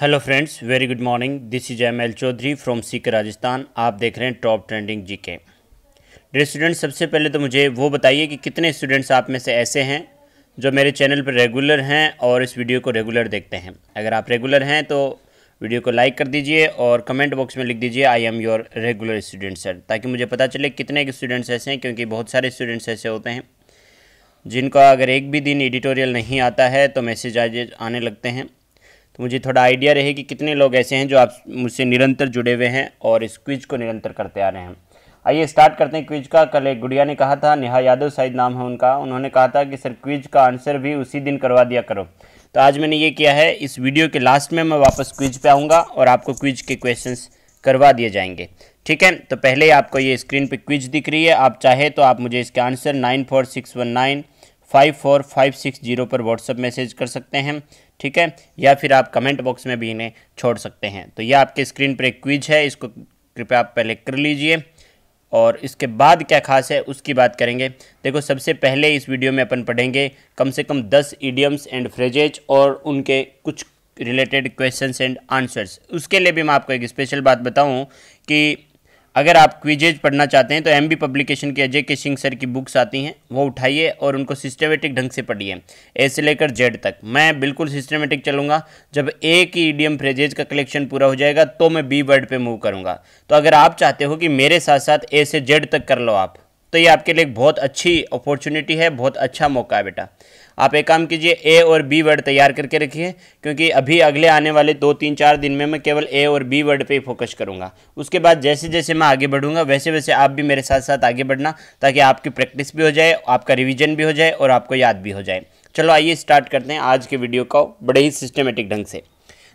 hello friends very good morning this is M L Chaudhary from Sikar Rajasthan आप देख रहे हैं टॉप ट्रेंडिंग जी के स्टूडेंट्स सबसे पहले तो मुझे वो बताइए कि कितने स्टूडेंट्स आप में से ऐसे हैं जो मेरे चैनल पर रेगुलर हैं और इस वीडियो को रेगुलर देखते हैं अगर आप रेगुलर हैं तो वीडियो को लाइक कर दीजिए और कमेंट बॉक्स में लिख दीजिए I am your regular student sir ताकि मुझे पता चले कितने के स्टूडेंट्स ऐसे हैं क्योंकि बहुत सारे स्टूडेंट्स ऐसे होते हैं जिनका अगर एक भी दिन एडिटोरियल नहीं आता है तो मैसेज आने लगते हैं तो मुझे थोड़ा आइडिया रहे कि कितने लोग ऐसे हैं जो आप मुझसे निरंतर जुड़े हुए हैं और इस क्विज को निरंतर करते आ रहे हैं आइए स्टार्ट करते हैं क्विज का कल एक गुड़िया ने कहा था नेहा यादव शायद नाम है उनका उन्होंने कहा था कि सर क्विज का आंसर भी उसी दिन करवा दिया करो तो आज मैंने ये किया है इस वीडियो के लास्ट में मैं वापस क्विज पे आऊँगा और आपको क्विज के क्वेश्चंस करवा दिए जाएंगे ठीक है तो पहले ही आपको ये स्क्रीन पे क्विज दिख रही है आप चाहे तो आप मुझे इसके answer nine four six one nine five four five six zero पर व्हाट्सअप मैसेज कर सकते हैं ठीक है या फिर आप कमेंट बॉक्स में भी इन्हें छोड़ सकते हैं तो यह आपके स्क्रीन पर एक क्विज है इसको कृपया आप पहले कर लीजिए और इसके बाद क्या खास है उसकी बात करेंगे देखो सबसे पहले इस वीडियो में अपन पढ़ेंगे कम से कम दस ईडियम्स एंड फ्रेजेज और उनके कुछ रिलेटेड क्वेश्चंस एंड आंसर्स उसके लिए भी मैं आपको एक स्पेशल बात बताऊं कि अगर आप क्विजेज पढ़ना चाहते हैं तो एम बी पब्लिकेशन के अजय के सिंह सर की बुक्स आती हैं वो उठाइए और उनको सिस्टमेटिक ढंग से पढ़िए ए से लेकर जेड तक मैं बिल्कुल सिस्टमेटिक चलूँगा जब ए की ईडीएम फ्रेजेज का कलेक्शन पूरा हो जाएगा तो मैं बी वर्ड पे मूव करूँगा तो अगर आप चाहते हो कि मेरे साथ साथ ए से जेड तक कर लो आप तो ये आपके लिए बहुत अच्छी अपॉर्चुनिटी है बहुत अच्छा मौका है बेटा आप एक काम कीजिए ए और बी वर्ड तैयार करके रखिए क्योंकि अभी अगले आने वाले दो तीन चार दिन में मैं केवल ए और बी वर्ड पे फोकस करूँगा उसके बाद जैसे जैसे मैं आगे बढ़ूँगा वैसे वैसे आप भी मेरे साथ साथ आगे बढ़ना ताकि आपकी प्रैक्टिस भी हो जाए आपका रिविजन भी हो जाए और आपको याद भी हो जाए चलो आइए स्टार्ट करते हैं आज के वीडियो को बड़े ही सिस्टमेटिक ढंग से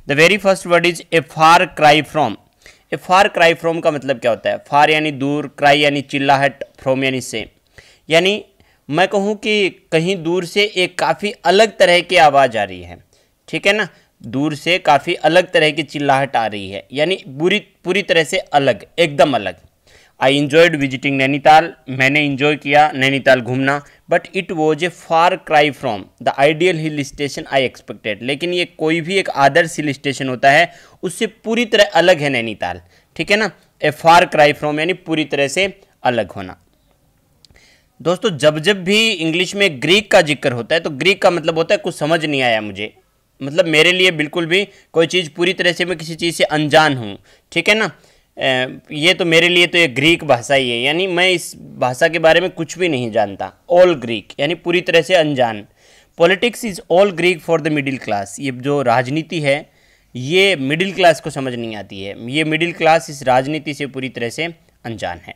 the very first word is a far cry from ये फार क्राई फ्रॉम का मतलब क्या होता है फार यानी दूर क्राई यानी चिल्लाहट फ्रॉम यानी से यानी मैं कहूँ कि कहीं दूर से एक काफ़ी अलग तरह की आवाज़ आ रही है ठीक है ना दूर से काफ़ी अलग तरह की चिल्लाहट आ रही है यानी बुरी पूरी तरह से अलग एकदम अलग आई इन्जॉयड विजिटिंग नैनीताल मैंने इन्जॉय किया नैनीताल घूमना but it was a far cry from the ideal hill station I expected लेकिन ये कोई भी एक आदर्श हिल स्टेशन होता है उससे पूरी तरह अलग है नैनीताल ठीक है ना ए फार क्राई फ्रॉम यानी पूरी तरह से अलग होना दोस्तों जब जब भी इंग्लिश में ग्रीक का जिक्र होता है तो ग्रीक का मतलब होता है कुछ समझ नहीं आया मुझे मतलब मेरे लिए बिल्कुल भी कोई चीज़ पूरी तरह से मैं किसी चीज़ से अनजान हूँ ठीक है ना ये तो मेरे लिए तो ये ग्रीक भाषा ही है यानी मैं इस भाषा के बारे में कुछ भी नहीं जानता ऑल ग्रीक यानी पूरी तरह से अनजान politics is all Greek for the middle class ये जो राजनीति है ये मिडिल क्लास को समझ नहीं आती है ये मिडिल क्लास इस राजनीति से पूरी तरह से अनजान है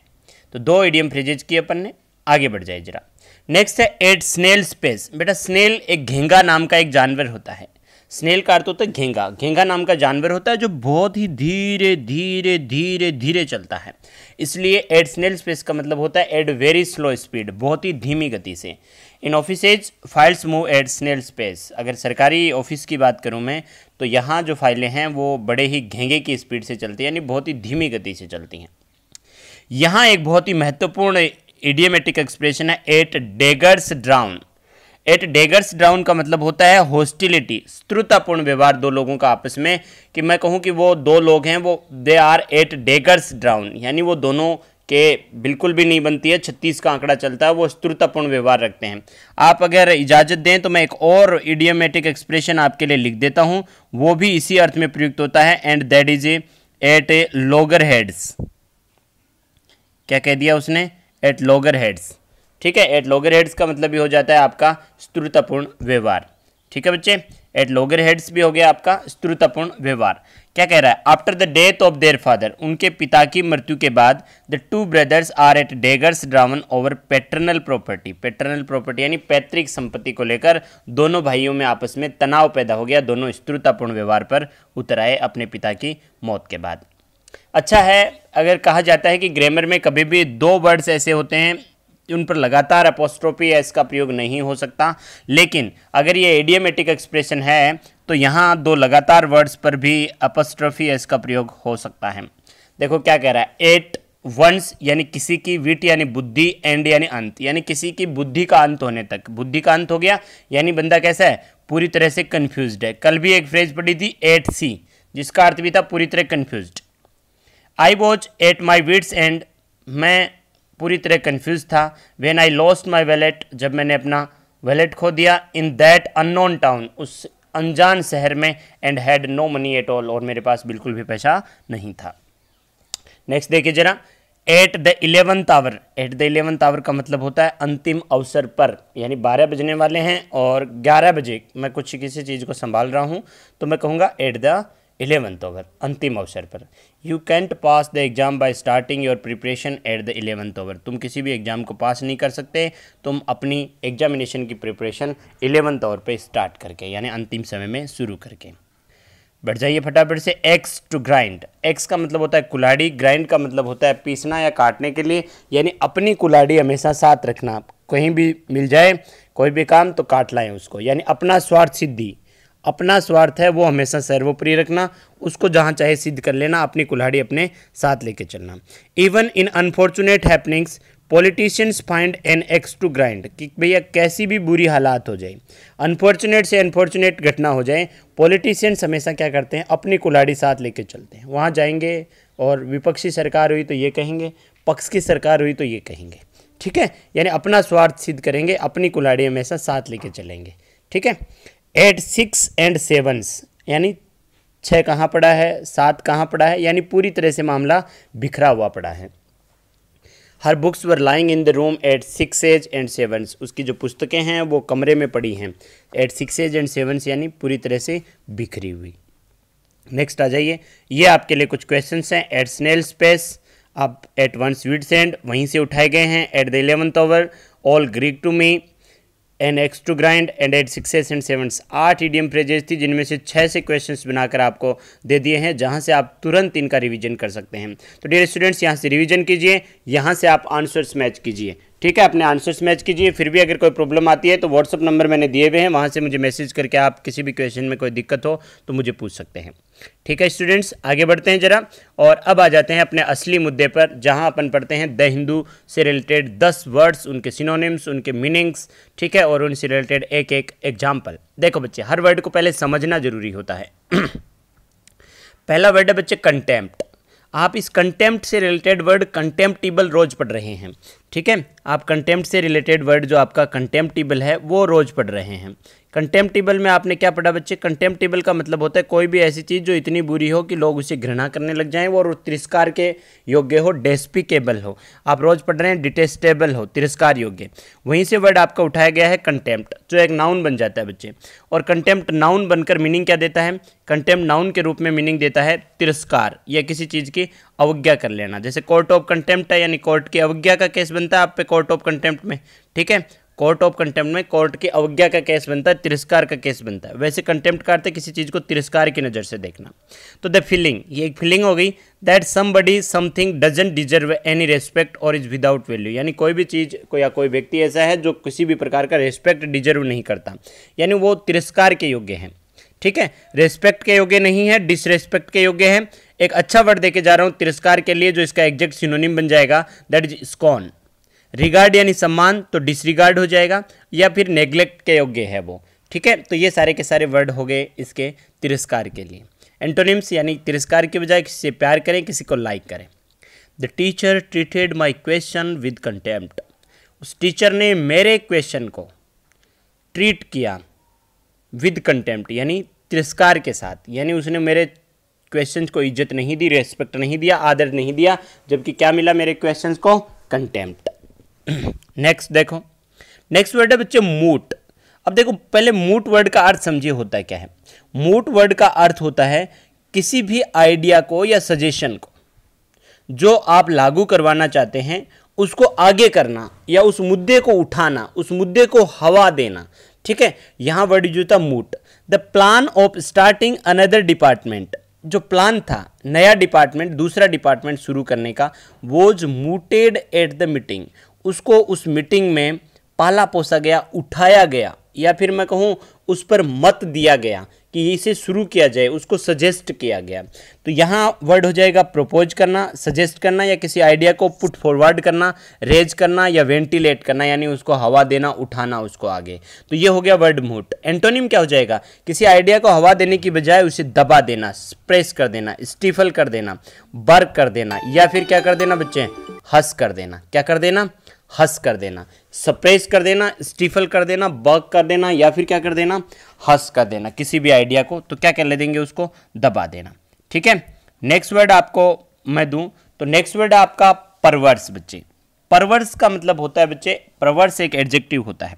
तो दो एडियम फ्रेजेज किए अपन ने आगे बढ़ जाए जरा नेक्स्ट है एट स्नेल स्पेस बेटा स्नेल एक घेंगा नाम का एक जानवर होता है स्नेल का अर्थ होता है घेंगा घेंगा नाम का जानवर होता है जो बहुत ही धीरे धीरे धीरे धीरे चलता है इसलिए एड स्नेल स्पेस का मतलब होता है एट वेरी स्लो स्पीड बहुत ही धीमी गति से in offices files move at snail's pace अगर सरकारी ऑफिस की बात करूँ मैं तो यहाँ जो फाइलें हैं वो बड़े ही घेंगे की स्पीड से चलती हैं यानी बहुत ही धीमी गति से चलती हैं यहाँ एक बहुत ही महत्वपूर्ण इडियोमेटिक एक्सप्रेशन है at daggers drawn at daggers down का मतलब होता है हॉस्टिलिटी स्त्रुतापूर्ण व्यवहार दो लोगों का आपस में कि मैं कहूँ कि वो दो लोग हैं वो they are at daggers down यानी वो दोनों के बिल्कुल भी नहीं बनती है छत्तीस का आंकड़ा चलता है वो स्त्रुतापूर्ण व्यवहार रखते हैं आप अगर इजाज़त दें तो मैं एक और इडियोमेटिक एक्सप्रेशन आपके लिए लिख देता हूँ वो भी इसी अर्थ में प्रयुक्त होता है and that is a at a loggerheads क्या कह दिया उसने एट लोगर हेड्स ठीक है एट लोगर हेड्स का मतलब भी हो जाता है आपका स्त्रुतापूर्ण व्यवहार ठीक है बच्चे एट लोगर हेड्स भी हो गया आपका स्त्रुतापूर्ण व्यवहार क्या कह रहा है after the death of their father उनके पिता की मृत्यु के बाद the two brothers are at daggers drawn over paternal property paternal property यानी पैतृक संपत्ति को लेकर दोनों भाइयों में आपस में तनाव पैदा हो गया दोनों स्त्रुतापूर्ण व्यवहार पर उतर आए अपने पिता की मौत के बाद अच्छा है अगर कहा जाता है कि ग्रामर में कभी भी दो वर्ड्स ऐसे होते हैं उन पर लगातार अपोस्ट्रोपी या इसका प्रयोग नहीं हो सकता लेकिन अगर ये एडियमेटिक एक्सप्रेशन है तो यहाँ दो लगातार वर्ड्स पर भी अपोस्ट्रोफी या इसका प्रयोग हो सकता है देखो क्या कह रहा है एट वंस यानी किसी की विट यानी बुद्धि एंड यानी अंत यानी किसी की बुद्धि का अंत होने तक बुद्धि का अंत हो गया यानी बंदा कैसा है पूरी तरह से कन्फ्यूज है कल भी एक फ्रेज पढ़ी थी एट सी जिसका अर्थ भी था पूरी तरह confuse I was at my wits end मैं पूरी तरह कन्फ्यूज था when I lost my wallet जब मैंने अपना वैलेट खो दिया इन दैट अननोन टाउन उस अनजान शहर में and had no money at all और मेरे पास बिल्कुल भी पैसा नहीं था नेक्स्ट देखिए जरा at the eleventh hour at the eleventh hour का मतलब होता है अंतिम अवसर पर यानी बारह बजने वाले हैं और ग्यारह बजे मैं कुछ किसी चीज़ को संभाल रहा हूँ तो मैं कहूँगा एट द इलेवंथ ओवर अंतिम अवसर पर you can't pass the exam by starting your preparation at the eleventh hour तुम किसी भी एग्ज़ाम को पास नहीं कर सकते तुम अपनी एग्जामिनेशन की प्रिपरेशन एलेवंथ ओवर पे स्टार्ट करके यानी अंतिम समय में शुरू करके बढ़ जाइए फटाफट से एक्स टू ग्राइंड एक्स का मतलब होता है कुलाड़ी ग्राइंड का मतलब होता है पीसना या काटने के लिए यानी अपनी कुलाड़ी हमेशा साथ रखना कहीं भी मिल जाए कोई भी काम तो काट लाएँ उसको यानी अपना स्वार्थ सिद्धि अपना स्वार्थ है वो हमेशा सर्वोपरि रखना उसको जहाँ चाहे सिद्ध कर लेना अपनी कुल्हाड़ी अपने साथ लेके चलना even in unfortunate happenings politicians find an axe to grind कि भैया कैसी भी बुरी हालात हो जाए अनफॉर्चुनेट से अनफॉर्चुनेट घटना हो जाए पॉलिटिशियंस हमेशा क्या करते हैं अपनी कुल्हाड़ी साथ लेके चलते हैं वहाँ जाएंगे और विपक्षी सरकार हुई तो ये कहेंगे पक्ष की सरकार हुई तो ये कहेंगे ठीक है यानी अपना स्वार्थ सिद्ध करेंगे अपनी कुल्हाड़ी हमेशा साथ लेके चलेंगे ठीक है एट सिक्स एंड सेवन्स यानी छः कहाँ पड़ा है सात कहाँ पड़ा है यानी पूरी तरह से मामला बिखरा हुआ पड़ा है her books were lying in the room at sixes and sevens उसकी जो पुस्तकें हैं वो कमरे में पड़ी हैं at sixes and sevens यानी पूरी तरह से बिखरी हुई नेक्स्ट आ जाइए ये आपके लिए कुछ क्वेश्चंस हैं एट स्नेल स्पेस आप एट वन स्वीट सेंड वहीं से उठाए गए हैं at the eleventh hour all Greek to me an axe to grind and at sixes and sevens आठ ईडीएम प्रेजेस थी जिनमें से छः से क्वेश्चंस बनाकर आपको दे दिए हैं जहां से आप तुरंत इनका रिवीजन कर सकते हैं तो डियर स्टूडेंट्स यहां से रिवीजन कीजिए यहां से आप आंसर्स मैच कीजिए ठीक है अपने आंसर्स मैच कीजिए फिर भी अगर कोई प्रॉब्लम आती है तो व्हाट्सअप नंबर मैंने दिए हुए हैं वहाँ से मुझे मैसेज करके आप किसी भी क्वेश्चन में कोई दिक्कत हो तो मुझे पूछ सकते हैं ठीक है स्टूडेंट्स आगे बढ़ते हैं जरा और अब आ जाते हैं अपने असली मुद्दे पर जहां अपन पढ़ते हैं द हिंदू से रिलेटेड दस वर्ड्स उनके सिनोनिम्स उनके मीनिंग्स ठीक है और उनसे रिलेटेड एक एक एग्जाम्पल देखो बच्चे हर वर्ड को पहले समझना जरूरी होता है पहला वर्ड है बच्चे कंटेम्प्ट आप इस कंटेम्प्ट से रिलेटेड वर्ड कंटेम्प्टिबल रोज पढ़ रहे हैं ठीक है आप कंटेम्प्ट से रिलेटेड वर्ड जो आपका कंटेम्प्टिबल है वो रोज़ पढ़ रहे हैं कंटेम्प्टिबल में आपने क्या पढ़ा बच्चे कंटेम्प्टिबल का मतलब होता है कोई भी ऐसी चीज़ जो इतनी बुरी हो कि लोग उसे घृणा करने लग जाएं और तिरस्कार के योग्य हो डेस्पिकेबल हो आप रोज़ पढ़ रहे हैं डिटेस्टेबल हो तिरस्कार योग्य वहीं से वर्ड आपका उठाया गया है कंटेम्प्ट जो एक नाउन बन जाता है बच्चे और कंटेम्प्ट नाउन बनकर मीनिंग क्या देता है कंटेम्प्ट नाउन के रूप में मीनिंग देता है तिरस्कार या किसी चीज़ की अवज्ञा कर लेना जैसे कोर्ट ऑफ कंटेम्प्ट है यानी कोर्ट की अवज्ञा का केस बनता है आप पे कोर्ट ऑफ कंटेम्प्ट में ठीक है कोर्ट ऑफ कंटेम्प्ट में कोर्ट की अवज्ञा का केस बनता है तिरस्कार का केस बनता है वैसे कंटेम्प्ट करते किसी चीज़ को तिरस्कार की नज़र से देखना तो द फीलिंग ये एक फीलिंग हो गई that somebody something doesn't deserve any respect और इज विदाउट वैल्यू यानी कोई भी चीज़ को या कोई व्यक्ति ऐसा है जो किसी भी प्रकार का रेस्पेक्ट डिजर्व नहीं करता यानी वो तिरस्कार के योग्य हैं ठीक है रेस्पेक्ट के योग्य नहीं है डिसरेस्पेक्ट के योग्य है एक अच्छा वर्ड देके जा रहा हूँ तिरस्कार के लिए जो इसका एग्जैक्ट सिनोनिम बन जाएगा दैट इज स्कॉन रिगार्ड यानी सम्मान तो डिसरिगार्ड हो जाएगा या फिर नेग्लेक्ट के योग्य है वो ठीक है तो ये सारे के सारे वर्ड हो गए इसके तिरस्कार के लिए एंटोनिम्स यानी तिरस्कार के बजाय किसी से प्यार करें किसी को लाइक करें the teacher treated my question with contempt उस टीचर ने मेरे क्वेश्चन को ट्रीट किया विद कंटेम्प्ट यानी तिरस्कार के साथ यानी उसने मेरे क्वेश्चंस को इज्जत नहीं दी रेस्पेक्ट नहीं दिया आदर नहीं दिया जबकि क्या मिला मेरे क्वेश्चन को कंटेम्प्ट नेक्स्ट देखो नेक्स्ट वर्ड है बच्चे मूट अब देखो पहले मूट वर्ड का अर्थ समझिए होता है क्या है मूट वर्ड का अर्थ होता है किसी भी आइडिया को या सजेशन को जो आप लागू करवाना चाहते हैं उसको आगे करना या उस मुद्दे को उठाना उस मुद्दे को हवा देना ठीक है यहाँ वर्ड जो था moot the plan of starting another department जो प्लान था नया डिपार्टमेंट दूसरा डिपार्टमेंट शुरू करने का was mooted at the meeting उसको उस मीटिंग में पाला पोसा गया उठाया गया या फिर मैं कहूँ उस पर मत दिया गया कि इसे शुरू किया जाए उसको सजेस्ट किया गया तो यहाँ वर्ड हो जाएगा प्रपोज करना सजेस्ट करना या किसी आइडिया को पुट फॉरवर्ड करना रेज करना या वेंटिलेट करना यानी उसको हवा देना उठाना उसको आगे तो ये हो गया वर्ड मूट एंटोनिम क्या हो जाएगा किसी आइडिया को हवा देने की बजाय उसे दबा देना प्रेस कर देना स्टीफल कर देना बर्क कर देना या फिर क्या कर देना बच्चे हंस कर देना क्या कर देना हंस कर देना सप्रेस कर देना स्टीफल कर देना बर्क कर देना या फिर क्या कर देना हस कर देना किसी भी आइडिया को तो क्या कर देंगे उसको दबा देना ठीक है नेक्स्ट वर्ड आपको मैं दूं तो नेक्स्ट वर्ड आपका परवर्स बच्चे परवर्स का मतलब होता है बच्चे परवर्स एक एडजेक्टिव होता है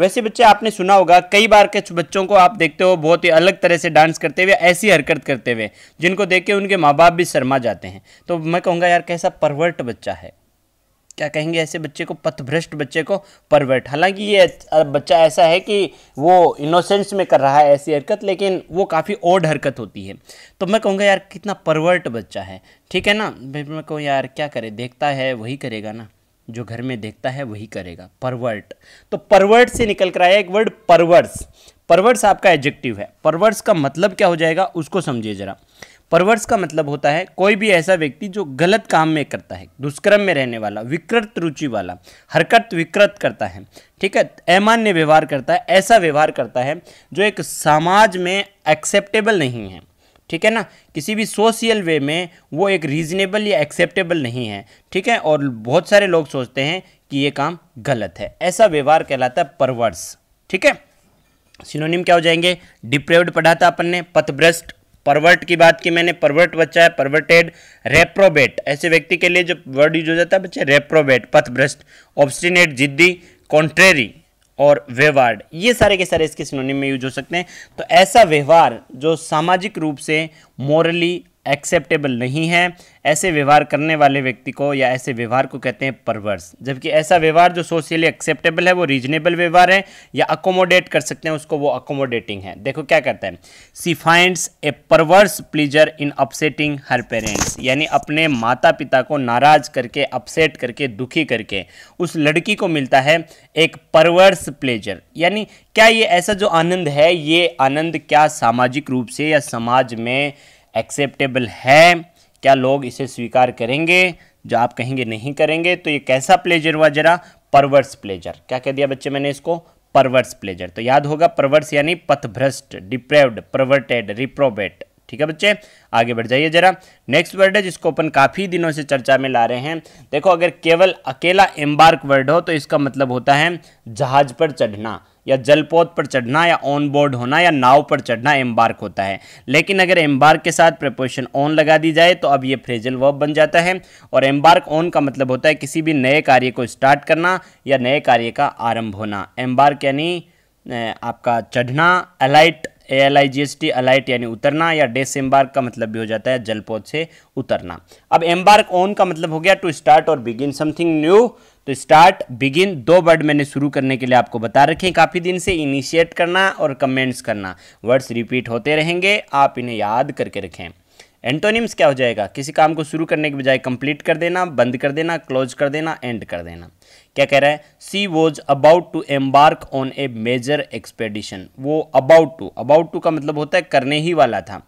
वैसे बच्चे आपने सुना होगा कई बार के बच्चों को आप देखते हो बहुत ही अलग तरह से डांस करते हुए ऐसी हरकत करते हुए जिनको देख के उनके माँ बाप भी शर्मा जाते हैं तो मैं कहूँगा यार कैसा परवर्ट बच्चा है क्या कहेंगे ऐसे बच्चे को पथभ्रष्ट बच्चे को परवर्ट हालांकि ये बच्चा ऐसा है कि वो इनोसेंस में कर रहा है ऐसी हरकत लेकिन वो काफ़ी ओड हरकत होती है तो मैं कहूँगा यार कितना परवर्ट बच्चा है ठीक है ना मैं कहूँ यार क्या करे देखता है वही करेगा ना जो घर में देखता है वही करेगा परवर्ट तो परवर्ट से निकल कर आया एक वर्ड परवर्स परवर्स आपका एडजेक्टिव है परवर्स का मतलब क्या हो जाएगा उसको समझिए ज़रा परवर्स का मतलब होता है कोई भी ऐसा व्यक्ति जो गलत काम में करता है दुष्कर्म में रहने वाला विकृत रुचि वाला हरकत विकृत करता है ठीक है अमान्य व्यवहार करता है ऐसा व्यवहार करता है जो एक समाज में एक्सेप्टेबल नहीं है ठीक है ना किसी भी सोशियल वे में वो एक रीजनेबल या एक्सेप्टेबल नहीं है ठीक है और बहुत सारे लोग सोचते हैं कि ये काम गलत है ऐसा व्यवहार कहलाता है परवर्स ठीक है सिनोनिम क्या हो जाएंगे डिप्रेव्ड पढ़ा था अपन ने पथभ्रष्ट परवर्ट की बात की मैंने परवर्ट बच्चा है परवर्टेड रेप्रोबेट ऐसे व्यक्ति के लिए जो वर्ड यूज हो जाता है बच्चे रेप्रोबेट पथभ्रष्ट ऑब्सटिनेट जिद्दी कॉन्ट्रेरी और व्यवहार ये सारे के सारे इसके सिनोनिम में यूज हो सकते हैं तो ऐसा व्यवहार जो सामाजिक रूप से मॉरली एक्सेप्टेबल नहीं है ऐसे व्यवहार करने वाले व्यक्ति को या ऐसे व्यवहार को कहते हैं परवर्स जबकि ऐसा व्यवहार जो सोशली एक्सेप्टेबल है वो रीजनेबल व्यवहार है या अकोमोडेट कर सकते हैं उसको वो अकोमोडेटिंग है देखो क्या करता है she finds a perverse pleasure in upsetting her parents यानी अपने माता पिता को नाराज करके अपसेट करके दुखी करके उस लड़की को मिलता है एक परवर्स प्लेजर यानी क्या ये ऐसा जो आनंद है ये आनंद क्या सामाजिक रूप से या समाज में एक्सेप्टेबल है क्या लोग इसे स्वीकार करेंगे जो आप कहेंगे नहीं करेंगे तो ये कैसा प्लेजर हुआ जरा परवर्स प्लेजर क्या कह दिया बच्चे मैंने इसको परवर्स प्लेजर तो याद होगा परवर्स यानी पथभ्रष्ट डिप्रेव्ड परवर्टेड रिप्रोबेट ठीक है बच्चे आगे बढ़ जाइए जरा नेक्स्ट वर्ड है जिसको अपन काफ़ी दिनों से चर्चा में ला रहे हैं देखो अगर केवल अकेला एम्बार्क वर्ड हो तो इसका मतलब होता है जहाज पर चढ़ना या जलपोत पर चढ़ना या ऑन बोर्ड होना या नाव पर चढ़ना एम्बार्क होता है लेकिन अगर एम्बार्क के साथ प्रपोशन ऑन लगा दी जाए तो अब ये फ्रेजल वर्ब बन जाता है और एम्बार्क ऑन का मतलब होता है किसी भी नए कार्य को स्टार्ट करना या नए कार्य का आरंभ होना एम्बार्क यानी आपका चढ़ना alight A L I G H T alight यानी उतरना या डेस एम्बार्क का मतलब भी हो जाता है जलपोत से उतरना अब एम्बार्क ऑन का मतलब हो गया टू स्टार्ट और बिगिन समथिंग न्यू तो स्टार्ट बिगिन दो वर्ड मैंने शुरू करने के लिए आपको बता रखे काफ़ी दिन से इनिशिएट करना और कमेंट्स करना वर्ड्स रिपीट होते रहेंगे आप इन्हें याद करके रखें एंटोनिम्स क्या हो जाएगा किसी काम को शुरू करने के बजाय कंप्लीट कर देना बंद कर देना क्लोज कर देना एंड कर देना क्या कह रहा है she was about to embark on a major expedition वो अबाउट टू अबाउट टू का मतलब होता है करने ही वाला था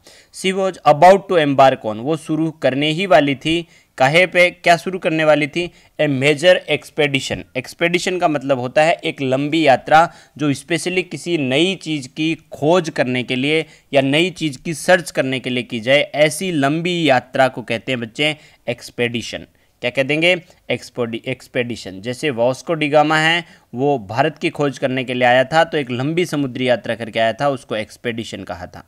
she was about to embark on वो शुरू करने ही वाली थी काहे पे क्या शुरू करने वाली थी ए मेजर एक्सपेडिशन एक्सपेडिशन का मतलब होता है एक लंबी यात्रा जो स्पेशली किसी नई चीज़ की खोज करने के लिए या नई चीज़ की सर्च करने के लिए की जाए ऐसी लंबी यात्रा को कहते हैं बच्चे एक्सपेडिशन क्या कह देंगे एक्सपोडी एक्सपेडिशन जैसे वॉस्को डिगामा है वो भारत की खोज करने के लिए आया था तो एक लंबी समुद्री यात्रा करके आया था उसको एक्सपेडिशन कहा था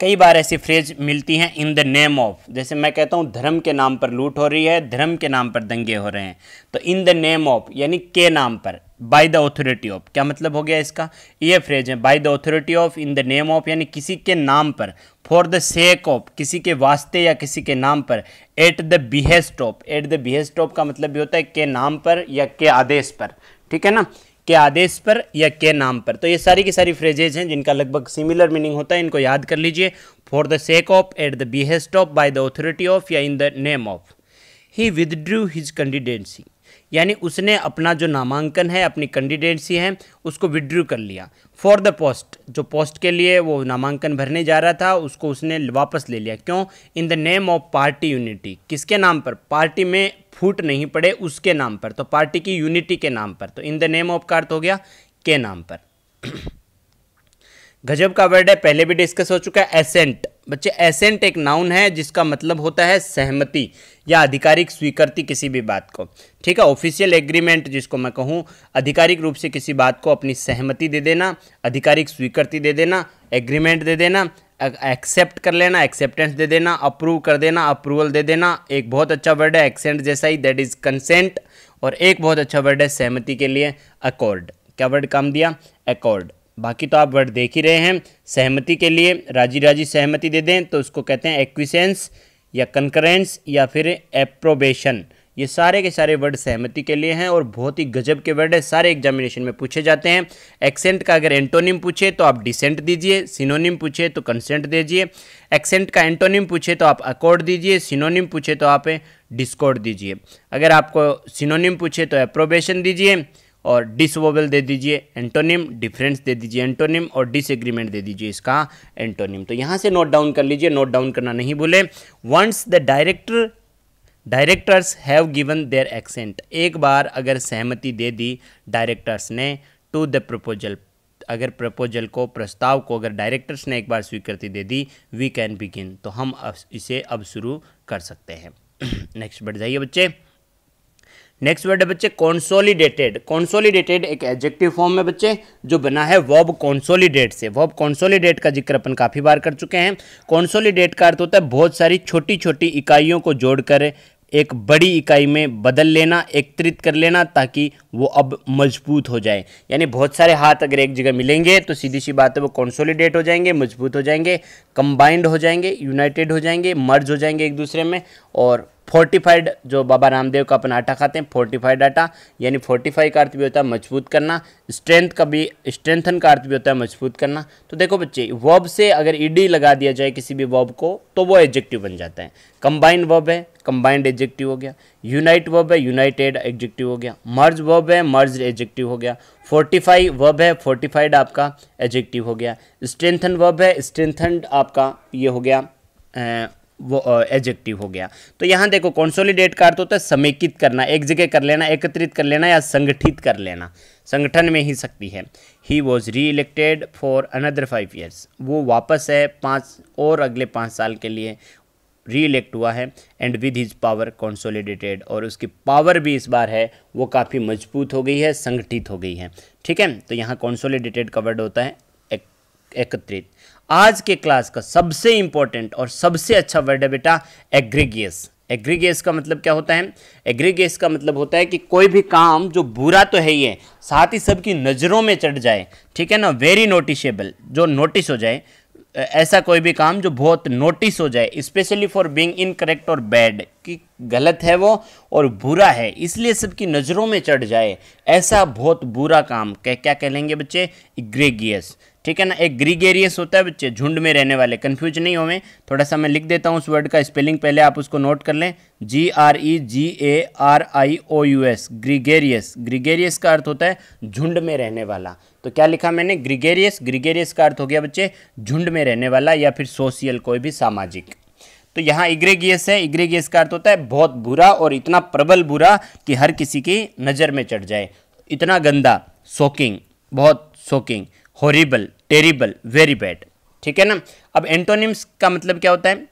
कई बार ऐसी फ्रेज मिलती हैं इन द नेम ऑफ जैसे मैं कहता हूँ धर्म के नाम पर लूट हो रही है धर्म के नाम पर दंगे हो रहे हैं तो इन द नेम ऑफ यानी के नाम पर बाय द अथॉरिटी ऑफ क्या मतलब हो गया इसका ये फ्रेज है by the authority of in the name of यानी किसी के नाम पर फॉर द सेक ऑफ किसी के वास्ते या किसी के नाम पर at the behest of at the behest of का मतलब भी होता है के नाम पर या के आदेश पर ठीक है ना के आदेश पर या के नाम पर तो ये सारी की सारी फ्रेजेज हैं जिनका लगभग सिमिलर मीनिंग होता है इनको याद कर लीजिए for the sake of at the behest of by the authority of या in the name of he withdrew his candidacy यानी उसने अपना जो नामांकन है अपनी कैंडिडेंसी है उसको विदड्रू कर लिया फॉर द पोस्ट जो पोस्ट के लिए वो नामांकन भरने जा रहा था उसको उसने वापस ले लिया क्यों in the name of party unity किसके नाम पर पार्टी में फूट नहीं पड़े उसके नाम पर तो पार्टी की यूनिटी के नाम पर तो इन द नेम ऑफ का अर्थ हो गया के नाम पर गजब का वर्ड है पहले भी डिस्कस हो चुका है एसेंट बच्चे एसेंट एक नाउन है जिसका मतलब होता है सहमति या आधिकारिक स्वीकृति किसी भी बात को ठीक है ऑफिशियल एग्रीमेंट जिसको मैं कहूँ आधिकारिक रूप से किसी बात को अपनी सहमति दे देना आधिकारिक स्वीकृति दे देना एग्रीमेंट दे देना एक्सेप्ट कर लेना एक्सेप्टेंस दे देना अप्रूव कर देना अप्रूवल दे देना एक बहुत अच्छा वर्ड है एक्सेंट जैसा ही दैट इज़ कंसेंट और एक बहुत अच्छा वर्ड है सहमति के लिए अकॉर्ड क्या वर्ड काम दिया अकॉर्ड बाकी तो आप वर्ड देख ही रहे हैं सहमति के लिए राजी राजी सहमति दे दें तो उसको कहते हैं एक्विसेंस या कंकरेंस या फिर एप्रोबेशन ये सारे के सारे वर्ड सहमति के लिए हैं और बहुत ही गजब के वर्ड है सारे एग्जामिनेशन में पूछे जाते हैं एक्सेंट का अगर एंटोनिम पूछे तो आप डिसेंट दीजिए सिनोनिम पूछे तो कंसेंट दीजिए एक्सेंट का एंटोनिम पूछे तो आप अकॉर्ड दीजिए सिनोनिम पूछे तो आप डिस्कॉर्ड दीजिए अगर आपको सिनोनिम पूछे तो अप्रोबेशन दीजिए और डिसवोबल दे दीजिए एंटोनिम डिफरेंस दे दीजिए एंटोनिम और डिसएग्रीमेंट दे दीजिए इसका एंटोनिम तो यहाँ से नोट डाउन कर लीजिए नोट डाउन करना नहीं भूलें once the director directors have given their assent एक बार अगर सहमति दे दी डायरेक्टर्स ने टू द प्रपोजल अगर प्रपोजल को प्रस्ताव को अगर डायरेक्टर्स ने एक बार स्वीकृति दे दी वी कैन बिगिन तो हम अब इसे अब शुरू कर सकते हैं नेक्स्ट बढ़ जाइए बच्चे नेक्स्ट वर्ड है बच्चे कॉन्सोलिडेटेड कॉन्सोलिडेटेड एक एडजेक्टिव फॉर्म में बच्चे जो बना है वॉब कॉन्सोलिडेट से वॉब कॉन्सोलिडेट का जिक्र अपन काफ़ी बार कर चुके हैं कॉन्सोलिडेट का अर्थ होता है बहुत सारी छोटी छोटी इकाइयों को जोड़कर एक बड़ी इकाई में बदल लेना एकत्रित कर लेना ताकि वो अब मजबूत हो जाए यानी बहुत सारे हाथ अगर एक जगह मिलेंगे तो सीधी सी बात है वो कॉन्सोलिडेट हो जाएंगे मजबूत हो जाएंगे कंबाइंड हो जाएंगे यूनाइटेड हो जाएंगे मर्ज हो जाएंगे एक दूसरे में और फोर्टिफाइड जो बाबा रामदेव का अपन आटा खाते हैं फोर्टिफाइड आटा यानी फोर्टिफाई का अर्थ भी होता है मजबूत करना स्ट्रेंथ का भी स्ट्रेंथन का अर्थ भी होता है मजबूत करना तो देखो बच्चे वर्ब से अगर ईडी लगा दिया जाए किसी भी वर्ब को तो वो एडजेक्टिव बन जाता है कंबाइंड वर्ब है कंबाइंड एडजेक्टिव हो गया यूनाइट वर्ब है यूनाइटेड एडजेक्टिव हो गया मर्ज वर्ब है मर्ज एडजेक्टिव हो गया फोर्टिफाई वर्ब है फोर्टिफाइड आपका एडजेक्टिव हो गया स्ट्रेंथन वर्ब है स्ट्रेंथन आपका ये हो गया वो एडजेक्टिव हो गया तो यहाँ देखो कॉन्सोलिडेट का अर्थ होता है समेकित करना एक जगह कर लेना एकत्रित कर लेना या संगठित कर लेना संगठन में ही सकती है he was re elected for another five years वो वापस है पाँच और अगले पाँच साल के लिए री इलेक्ट हुआ है and with his power consolidated और उसकी पावर भी इस बार है वो काफ़ी मजबूत हो गई है संगठित हो गई है ठीक है तो यहाँ कॉन्सोलिडेटेड का वर्ड होता है एकत्रित आज के क्लास का सबसे इंपॉर्टेंट और सबसे अच्छा वर्ड है बेटा एग्रीगेस एग्रीगेस का मतलब क्या होता है एग्रीगेस का मतलब होता है कि कोई भी काम जो बुरा तो है ही है साथ ही सबकी नज़रों में चढ़ जाए ठीक है ना वेरी नोटिसेबल जो नोटिस हो जाए ऐसा कोई भी काम जो बहुत नोटिस हो जाए स्पेशली फॉर बीइंग इनकरेक्ट और बैड कि गलत है वो और बुरा है इसलिए सबकी नज़रों में चढ़ जाए ऐसा बहुत बुरा काम क्या क्या कह लेंगे बच्चे इग्रेगियस ठीक है ना एक ग्रीगेरियस होता है बच्चे झुंड में रहने वाले कन्फ्यूज नहीं होवें थोड़ा सा मैं लिख देता हूँ उस वर्ड का स्पेलिंग पहले आप उसको नोट कर लें G R E G A R I O U S gregarious gregarious का अर्थ होता है झुंड में रहने वाला तो क्या लिखा मैंने ग्रीगेरियस ग्रीगेरियस का अर्थ हो गया बच्चे झुंड में रहने वाला या फिर सोशियल कोई भी सामाजिक तो यहाँ इग्रेगियस है इग्रेगियस का अर्थ होता है बहुत बुरा और इतना प्रबल बुरा कि हर किसी की नज़र में चढ़ जाए इतना गंदा शोकिंग बहुत shocking horrible terrible very bad ठीक है ना अब एंटोनिम्स का मतलब क्या होता है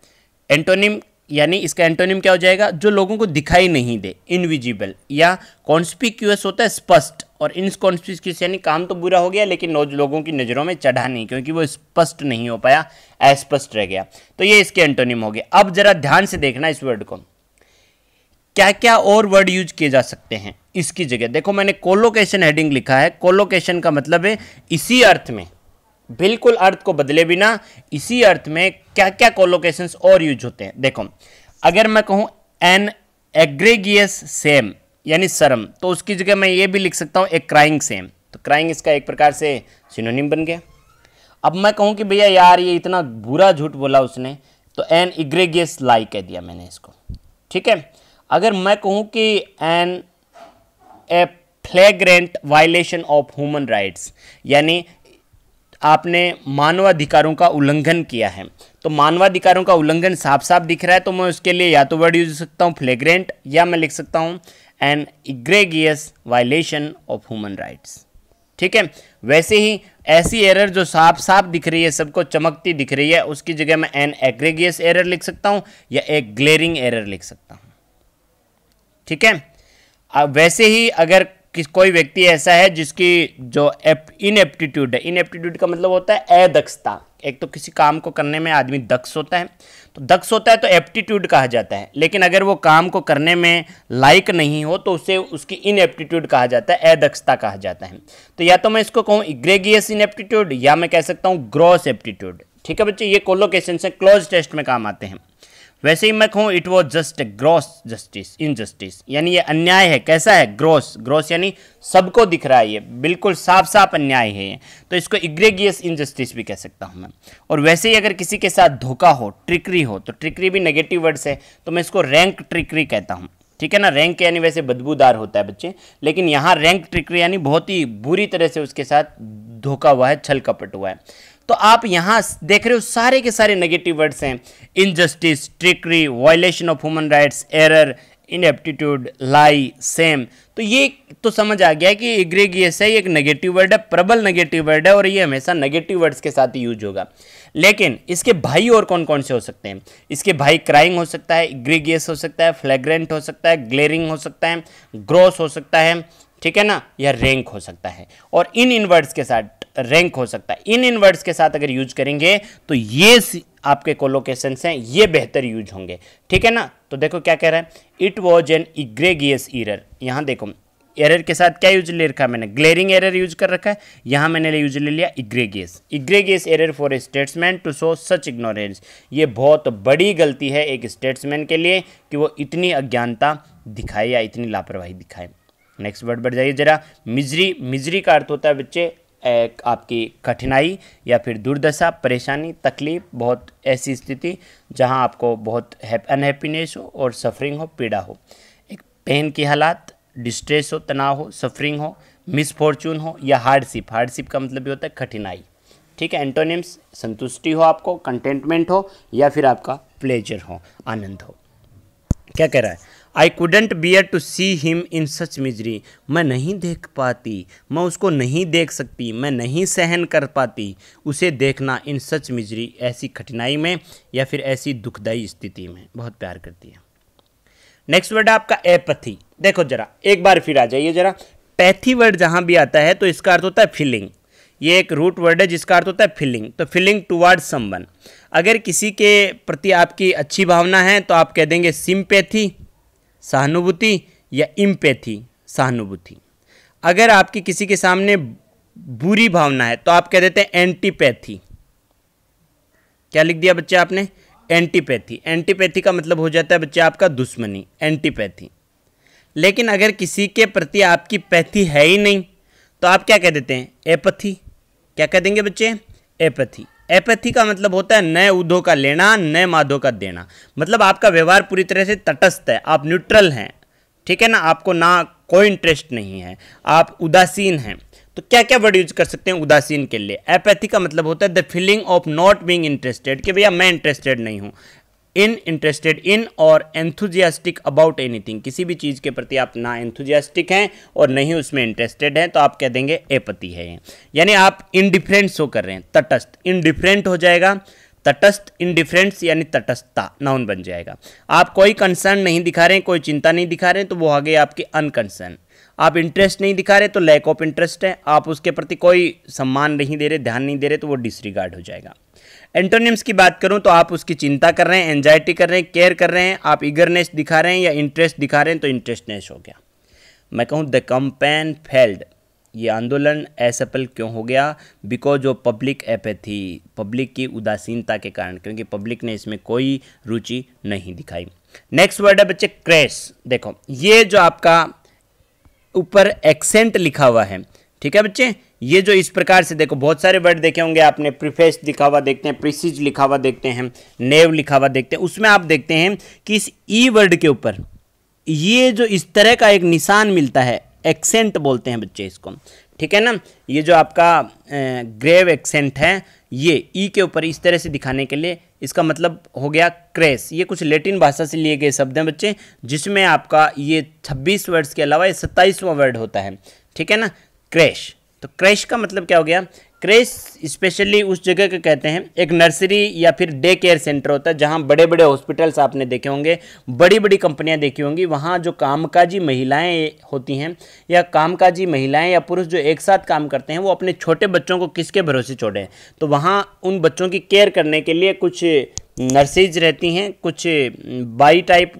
एंटोनिम यानी इसका एंटोनिम क्या हो जाएगा जो लोगों को दिखाई नहीं दे इनविजिबल या कॉन्स्पिक्यूस होता है स्पष्ट और इनकॉन्स्पिक्यूस यानी काम तो बुरा हो गया लेकिन लोगों की नज़रों में चढ़ा नहीं क्योंकि वो स्पष्ट नहीं हो पाया अस्पष्ट रह गया तो ये इसके एंटोनिम हो गए अब जरा ध्यान से देखना इस वर्ड को क्या क्या और वर्ड यूज किए जा सकते हैं इसकी जगह देखो मैंने कोलोकेशन हेडिंग लिखा है कोलोकेशन का मतलब है इसी अर्थ में बिल्कुल अर्थ को बदले बिना इसी अर्थ में क्या क्या कोलोकेशन और यूज होते हैं देखो अगर मैं कहूं एन एग्रेगियस सेम यानी सरम तो उसकी जगह मैं ये भी लिख सकता हूं एक क्राइंग सेम तो क्राइंग इसका एक प्रकार से सिनोनिम बन गया अब मैं कहूं कि भैया यार ये इतना बुरा झूठ बोला उसने तो एन इग्रेगियस लाई कह दिया मैंने इसको ठीक है अगर मैं कहूं कि an a flagrant violation of human rights यानी आपने मानवाधिकारों का उल्लंघन किया है तो मानवाधिकारों का उल्लंघन साफ साफ दिख रहा है तो मैं उसके लिए या तो वर्ड यूज सकता हूँ फ्लेग्रेंट या मैं लिख सकता हूँ an egregious violation of human rights ठीक है वैसे ही ऐसी एरर जो साफ साफ दिख रही है सबको चमकती दिख रही है उसकी जगह मैं एन एग्रेगियस एरर लिख सकता हूँ या एक ग्लेरिंग एरर लिख सकता हूँ ठीक है वैसे ही अगर किस कोई व्यक्ति ऐसा है जिसकी जो इन इनएप्टीट्यूड है इनएप्टीट्यूड का मतलब होता है अदक्षता एक तो किसी काम को करने में आदमी दक्ष होता है तो दक्ष होता है तो एप्टीट्यूड कहा जाता है लेकिन अगर वो काम को करने में लायक नहीं हो तो उसे उसकी इनएप्टीट्यूड कहा जाता है अदक्षता कहा जाता है तो या तो मैं इसको कहूँ इग्रेगियस इनएप्टीट्यूड या मैं कह सकता हूँ ग्रॉस एप्टीट्यूड ठीक है बच्चे ये कोलोकेशन से क्लोज टेस्ट में काम आते हैं वैसे ही मैं कहूँ it was just gross justice injustice यानी ये अन्याय है कैसा है ग्रॉस ग्रॉस यानी सबको दिख रहा है ये बिल्कुल साफ साफ अन्याय है ये तो इसको इग्रेगियस इनजस्टिस भी कह सकता हूँ मैं और वैसे ही अगर किसी के साथ धोखा हो ट्रिकरी हो तो ट्रिकरी भी नेगेटिव वर्ड्स है तो मैं इसको रैंक ट्रिकरी कहता हूँ ठीक है ना रैंक यानी वैसे बदबूदार होता है बच्चे लेकिन यहाँ रैंक ट्रिकरी यानी बहुत ही बुरी तरह से उसके साथ धोखा हुआ है छल कपट हुआ है तो आप यहां देख रहे हो सारे के सारे नेगेटिव वर्ड्स हैं injustice trickery violation of human rights error ineptitude lie same तो ये तो समझ आ गया कि इग्रेगियस है एक नेगेटिव वर्ड है प्रबल नेगेटिव वर्ड है और ये हमेशा नेगेटिव वर्ड्स के साथ यूज होगा लेकिन इसके भाई और कौन कौन से हो सकते हैं इसके भाई क्राइंग हो सकता है ग्रीगियस हो सकता है फ्लैग्रेंट हो सकता है ग्लेरिंग हो सकता है ग्रोस हो सकता है ठीक है ना या रैंक हो सकता है और इन इनवर्ड्स के साथ रैंक हो सकता है इन इनवर्ड्स के साथ अगर यूज करेंगे तो ये आपके कोलोकेशन हैं ये बेहतर यूज होंगे ठीक है ना तो देखो क्या कह रहा है it was an egregious error यहाँ देखो एरर के साथ क्या यूज ले रखा है मैंने ग्लेरिंग एरर यूज कर रखा है यहाँ मैंने यूज ले लिया egregious egregious error for a statesman to show such ignorance ये बहुत बड़ी गलती है एक स्टेट्समैन के लिए कि वो इतनी अज्ञानता दिखाए या इतनी लापरवाही दिखाए नेक्स्ट वर्ड बढ़ जाइए जरा मिजरी मिजरी का अर्थ होता है बच्चे एक आपकी कठिनाई या फिर दुर्दशा परेशानी तकलीफ बहुत ऐसी स्थिति जहां आपको बहुत अनहैप्पीनेस हो और सफरिंग हो पीड़ा हो एक पेन की हालात डिस्ट्रेस हो तनाव हो सफरिंग हो मिसफॉर्चून हो या हार्डशिप हार्डशिप का मतलब ये होता है कठिनाई ठीक है एंटोनिम्स संतुष्टि हो आपको कंटेंटमेंट हो या फिर आपका प्लेजर हो आनंद हो क्या कह रहा है I couldn't bear to see him in such misery मैं नहीं देख पाती मैं उसको नहीं देख सकती मैं नहीं सहन कर पाती उसे देखना इन सच मिजरी ऐसी कठिनाई में या फिर ऐसी दुखदाई स्थिति में बहुत प्यार करती है नेक्स्ट वर्ड है आपका एपथी देखो जरा एक बार फिर आ जाइए जरा पैथी वर्ड जहाँ भी आता है तो इसका अर्थ होता है फीलिंग ये एक रूट वर्ड है जिसका अर्थ होता है फीलिंग तो फीलिंग टुवार्ड समवन अगर किसी के प्रति आपकी अच्छी भावना है तो आप कह देंगे सिमपैथी सहानुभूति या इम्पैथी सहानुभूति अगर आपकी किसी के सामने बुरी भावना है तो आप कह देते हैं एंटीपैथी क्या लिख दिया बच्चे आपने एंटीपैथी एंटीपैथी का मतलब हो जाता है बच्चे आपका दुश्मनी एंटीपैथी लेकिन अगर किसी के प्रति आपकी पैथी है ही नहीं तो आप क्या कह देते हैं एपथी क्या कह देंगे बच्चे एपथी एपैथी का मतलब होता है नए उधो का लेना नए माधों का देना मतलब आपका व्यवहार पूरी तरह से तटस्थ है आप न्यूट्रल हैं ठीक है ना आपको ना कोई इंटरेस्ट नहीं है आप उदासीन हैं तो क्या क्या वर्ड यूज कर सकते हैं उदासीन के लिए एपैथी का मतलब होता है the feeling of not being interested कि भैया मैं इंटरेस्टेड नहीं हूँ इन इंटरेस्टेड इन और एंथुजियास्टिक अबाउट एनीथिंग किसी भी चीज़ के प्रति आप ना एंथुजियास्टिक हैं और नहीं उसमें इंटरेस्टेड हैं तो आप कह देंगे एपति है यानी आप इनडिफरेंट शो कर रहे हैं तटस्थ इनडिफरेंट हो जाएगा तटस्थ इनडिफरेंस यानी तटस्थता नाउन बन जाएगा आप कोई कंसर्न नहीं दिखा रहे हैं कोई चिंता नहीं दिखा रहे हैं तो वो आ गई आपकी अनकंसर्न आप इंटरेस्ट नहीं दिखा रहे तो लैक ऑफ इंटरेस्ट है आप उसके प्रति कोई सम्मान नहीं दे रहे ध्यान नहीं दे रहे तो वो डिसरिगार्ड हो जाएगा एंटोनियम्स की बात करूं तो आप उसकी चिंता कर रहे हैं एन्जाइटी कर रहे हैं केयर कर रहे हैं आप ईगरनेस दिखा रहे हैं या इंटरेस्ट दिखा रहे हैं तो इंटरेस्टनेस हो गया मैं कहूँ द कंपेन फेल्ड ये आंदोलन असफल क्यों हो गया because of public apathy public की उदासीनता के कारण क्योंकि पब्लिक ने इसमें कोई रुचि नहीं दिखाई नेक्स्ट वर्ड है बच्चे क्रैश देखो ये जो आपका ऊपर एक्सेंट लिखा हुआ है ठीक है बच्चे ये जो इस प्रकार से देखो बहुत सारे वर्ड देखे होंगे आपने प्रिफेस लिखा हुआ देखते हैं प्रिसिज लिखा हुआ देखते हैं नेव लिखा हुआ देखते हैं उसमें आप देखते हैं कि इस ई e वर्ड के ऊपर ये जो इस तरह का एक निशान मिलता है एक्सेंट बोलते हैं बच्चे इसको ठीक है ना ये जो आपका ग्रेव एक्सेंट है ये ई e के ऊपर इस तरह से दिखाने के लिए इसका मतलब हो गया क्रेस ये कुछ लेटिन भाषा से लिए गए शब्द हैं बच्चे जिसमें आपका ये छब्बीस वर्ड्स के अलावा ये सत्ताईसवां वर्ड होता है ठीक है ना क्रैश तो क्रैश का मतलब क्या हो गया क्रेस स्पेशली उस जगह का कहते हैं एक नर्सरी या फिर डे केयर सेंटर होता है जहाँ बड़े बड़े हॉस्पिटल्स आपने देखे होंगे बड़ी बड़ी कंपनियाँ देखी होंगी वहाँ जो कामकाजी महिलाएं होती हैं या कामकाजी महिलाएं या पुरुष जो एक साथ काम करते हैं वो अपने छोटे बच्चों को किसके भरोसे छोड़ें तो वहाँ उन बच्चों की केयर करने के लिए कुछ नर्सेज रहती हैं कुछ बाई टाइप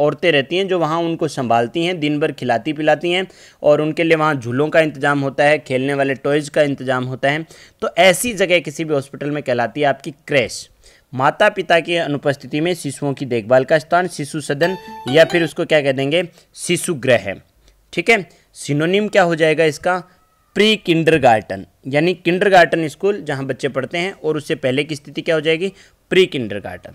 औरतें रहती हैं जो वहाँ उनको संभालती हैं दिन भर खिलाती पिलाती हैं और उनके लिए वहाँ झूलों का इंतजाम होता है खेलने वाले टॉयज़ का इंतजाम होता है तो ऐसी जगह किसी भी हॉस्पिटल में कहलाती है आपकी क्रैश माता पिता की अनुपस्थिति में शिशुओं की देखभाल का स्थान शिशु सदन या फिर उसको क्या कह देंगे शिशु ग्रह ठीक है सिनोनिम क्या हो जाएगा इसका प्री किंडर गार्टन यानी किंडर गार्टन स्कूल जहाँ बच्चे पढ़ते हैं और उससे पहले की स्थिति क्या हो जाएगी प्री किंडरगार्टन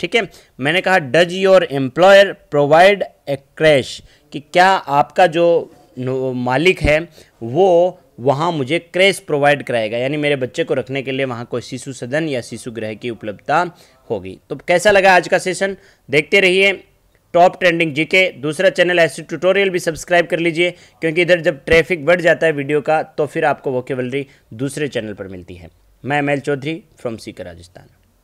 ठीक है मैंने कहा does your employer provide a creche कि क्या आपका जो मालिक है वो वहाँ मुझे क्रैश प्रोवाइड कराएगा यानी मेरे बच्चे को रखने के लिए वहाँ कोई शिशु सदन या शिशु गृह की उपलब्धता होगी तो कैसा लगा आज का सेशन देखते रहिए टॉप ट्रेंडिंग जीके दूसरा चैनल ऐसे ट्यूटोरियल भी सब्सक्राइब कर लीजिए क्योंकि इधर जब ट्रैफिक बढ़ जाता है वीडियो का तो फिर आपको वोकेबलरी दूसरे चैनल पर मिलती है मैं एम चौधरी फ्रॉम सीकर राजस्थान